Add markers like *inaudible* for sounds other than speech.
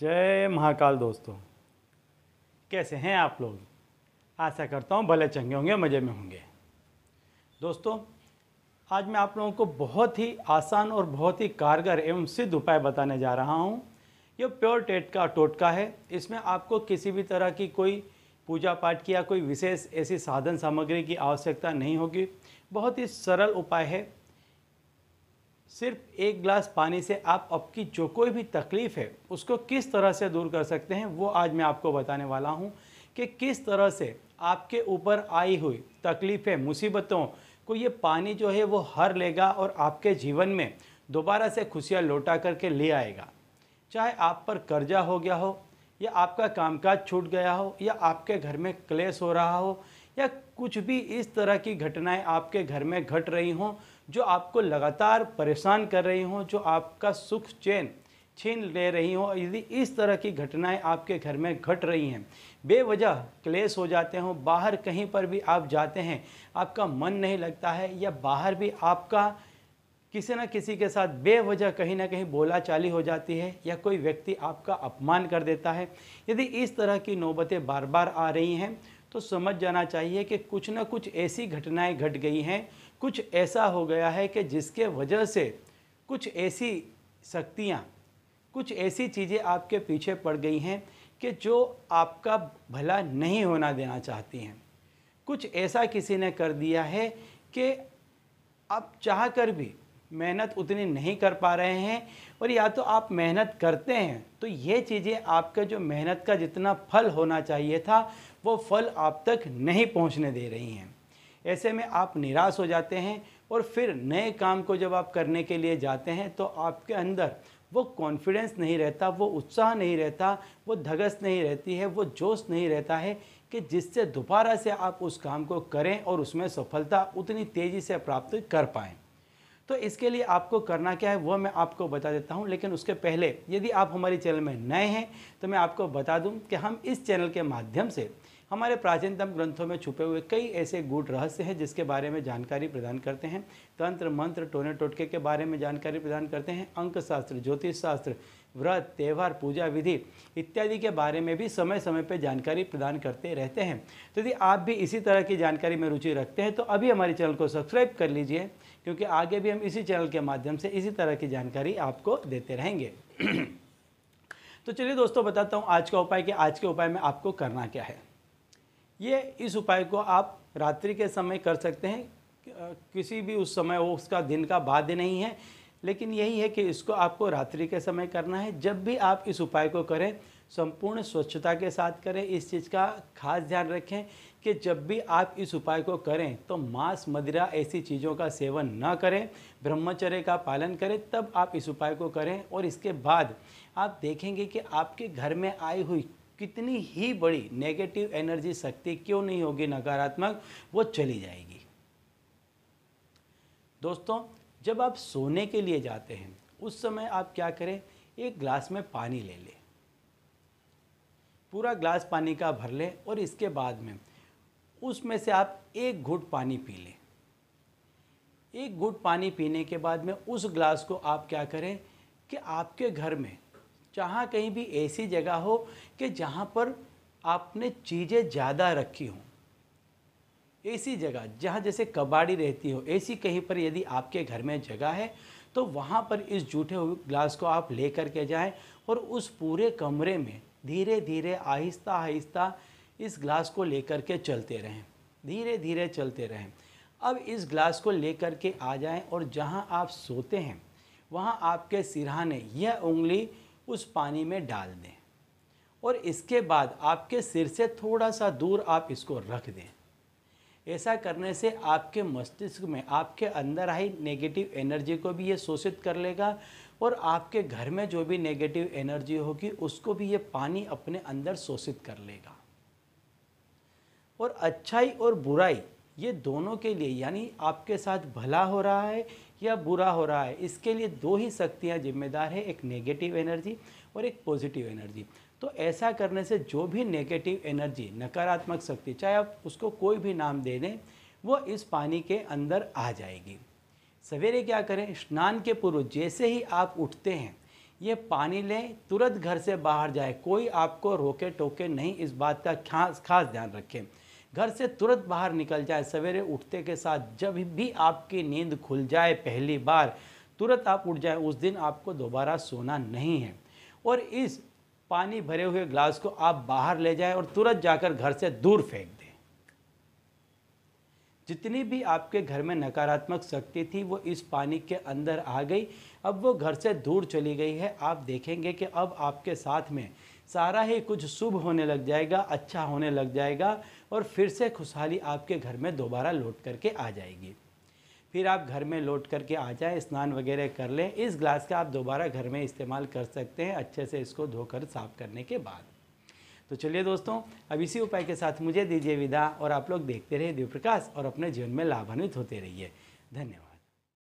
जय महाकाल दोस्तों कैसे हैं आप लोग आशा करता हूँ भले चंगे होंगे मज़े में होंगे दोस्तों आज मैं आप लोगों को बहुत ही आसान और बहुत ही कारगर एवं सिद्ध उपाय बताने जा रहा हूँ ये प्योर टेट का टोटका है इसमें आपको किसी भी तरह की कोई पूजा पाठ की या कोई विशेष ऐसी साधन सामग्री की आवश्यकता नहीं होगी बहुत ही सरल उपाय है सिर्फ एक गिलास पानी से आप आपकी जो कोई भी तकलीफ़ है उसको किस तरह से दूर कर सकते हैं वो आज मैं आपको बताने वाला हूँ कि किस तरह से आपके ऊपर आई हुई तकलीफ़ें मुसीबतों को ये पानी जो है वो हर लेगा और आपके जीवन में दोबारा से खुशियाँ लौटा करके ले आएगा चाहे आप पर कर्जा हो गया हो या आपका कामकाज छूट गया हो या आपके घर में क्लेश हो रहा हो या कुछ भी इस तरह की घटनाएं आपके घर में घट रही हों जो आपको लगातार परेशान कर रही हों जो आपका सुख चैन छीन ले रही हों यदि इस तरह की घटनाएं आपके घर में घट रही हैं बेवजह क्लेश हो जाते हों बाहर कहीं पर भी आप जाते हैं आपका मन नहीं लगता है या बाहर भी आपका किसी न किसी के साथ बेवजह कहीं ना कहीं बोला चाली हो जाती है या कोई व्यक्ति आपका अपमान कर देता है यदि इस तरह की नौबतें बार बार आ रही हैं तो समझ जाना चाहिए कि कुछ ना कुछ ऐसी घटनाएं घट गई हैं कुछ ऐसा हो गया है कि जिसके वजह से कुछ ऐसी शक्तियाँ कुछ ऐसी चीज़ें आपके पीछे पड़ गई हैं कि जो आपका भला नहीं होना देना चाहती हैं कुछ ऐसा किसी ने कर दिया है कि आप चाह कर भी मेहनत उतनी नहीं कर पा रहे हैं और या तो आप मेहनत करते हैं तो ये चीज़ें आपका जो मेहनत का जितना फल होना चाहिए था वो फल आप तक नहीं पहुंचने दे रही हैं ऐसे में आप निराश हो जाते हैं और फिर नए काम को जब आप करने के लिए जाते हैं तो आपके अंदर वो कॉन्फिडेंस नहीं रहता वो उत्साह नहीं रहता वो धगस नहीं रहती है वो जोश नहीं रहता है कि जिससे दोबारा से आप उस काम को करें और उसमें सफलता उतनी तेज़ी से प्राप्त कर पाएँ तो इसके लिए आपको करना क्या है वह मैं आपको बता देता हूं लेकिन उसके पहले यदि आप हमारे चैनल में नए हैं तो मैं आपको बता दूं कि हम इस चैनल के माध्यम से हमारे प्राचीनतम ग्रंथों में छुपे हुए कई ऐसे गूढ़ रहस्य हैं जिसके बारे में जानकारी प्रदान करते हैं तंत्र मंत्र टोने टोटके के बारे में जानकारी प्रदान करते हैं अंक शास्त्र ज्योतिष शास्त्र व्रत त्यौहार पूजा विधि इत्यादि के बारे में भी समय समय पर जानकारी प्रदान करते रहते हैं तो यदि आप भी इसी तरह की जानकारी में रुचि रखते हैं तो अभी हमारे चैनल को सब्सक्राइब कर लीजिए क्योंकि आगे भी हम इसी चैनल के माध्यम से इसी तरह की जानकारी आपको देते रहेंगे *clears throat* तो चलिए दोस्तों बताता हूँ आज का उपाय कि आज के उपाय में आपको करना क्या है ये इस उपाय को आप रात्रि के समय कर सकते हैं किसी भी उस समय वो उसका दिन का बाध्य नहीं है लेकिन यही है कि इसको आपको रात्रि के समय करना है जब भी आप इस उपाय को करें संपूर्ण स्वच्छता के साथ करें इस चीज़ का खास ध्यान रखें कि जब भी आप इस उपाय को करें तो मांस मदिरा ऐसी चीज़ों का सेवन न करें ब्रह्मचर्य का पालन करें तब आप इस उपाय को करें और इसके बाद आप देखेंगे कि आपके घर में आई हुई कितनी ही बड़ी नेगेटिव एनर्जी शक्ति क्यों नहीं होगी नकारात्मक वो चली जाएगी दोस्तों जब आप सोने के लिए जाते हैं उस समय आप क्या करें एक ग्लास में पानी ले लें पूरा ग्लास पानी का भर लें और इसके बाद में उसमें से आप एक घुट पानी पी लें एक घुट पानी पीने के बाद में उस ग्लास को आप क्या करें कि आपके घर में जहाँ कहीं भी ऐसी जगह हो कि जहाँ पर आपने चीज़ें ज़्यादा रखी हों ऐसी जगह जहाँ जैसे कबाड़ी रहती हो ऐसी कहीं पर यदि आपके घर में जगह है तो वहाँ पर इस जूठे हुए ग्लास को आप ले कर के जाएँ और उस पूरे कमरे में धीरे धीरे आहिस्ता आहिस्ता इस ग्लास को लेकर के चलते रहें धीरे धीरे चलते रहें अब इस ग्लास को लेकर के आ जाएं और जहां आप सोते हैं वहां आपके सिरहाने यह उंगली उस पानी में डाल दें और इसके बाद आपके सिर से थोड़ा सा दूर आप इसको रख दें ऐसा करने से आपके मस्तिष्क में आपके अंदर आई नेगेटिव एनर्जी को भी ये शोषित कर लेगा और आपके घर में जो भी नेगेटिव एनर्जी होगी उसको भी ये पानी अपने अंदर शोषित कर लेगा और अच्छाई और बुराई ये दोनों के लिए यानी आपके साथ भला हो रहा है या बुरा हो रहा है इसके लिए दो ही शक्तियाँ जिम्मेदार है एक नेगेटिव एनर्जी और एक पॉजिटिव एनर्जी तो ऐसा करने से जो भी नेगेटिव एनर्जी नकारात्मक शक्ति चाहे आप उसको कोई भी नाम दे दें वो इस पानी के अंदर आ जाएगी सवेरे क्या करें स्नान के पूर्व जैसे ही आप उठते हैं ये पानी लें तुरंत घर से बाहर जाए कोई आपको रोके टोके नहीं इस बात का खास खास ध्यान रखें घर से तुरंत बाहर निकल जाए सवेरे उठते के साथ जब भी आपकी नींद खुल जाए पहली बार तुरंत आप उठ जाए उस दिन आपको दोबारा सोना नहीं है और इस पानी भरे हुए ग्लास को आप बाहर ले जाए और तुरंत जाकर घर से दूर फेंक दें जितनी भी आपके घर में नकारात्मक शक्ति थी वो इस पानी के अंदर आ गई अब वो घर से दूर चली गई है आप देखेंगे कि अब आपके साथ में सारा ही कुछ शुभ होने लग जाएगा अच्छा होने लग जाएगा और फिर से खुशहाली आपके घर में दोबारा लौट करके आ जाएगी फिर आप घर में लौट करके आ जाए स्नान वगैरह कर लें इस ग्लास का आप दोबारा घर में इस्तेमाल कर सकते हैं अच्छे से इसको धोकर साफ़ करने के बाद तो चलिए दोस्तों अब इसी उपाय के साथ मुझे दीजिए विदा और आप लोग देखते रहिए देवप्रकाश और अपने जीवन में लाभान्वित होते रहिए धन्यवाद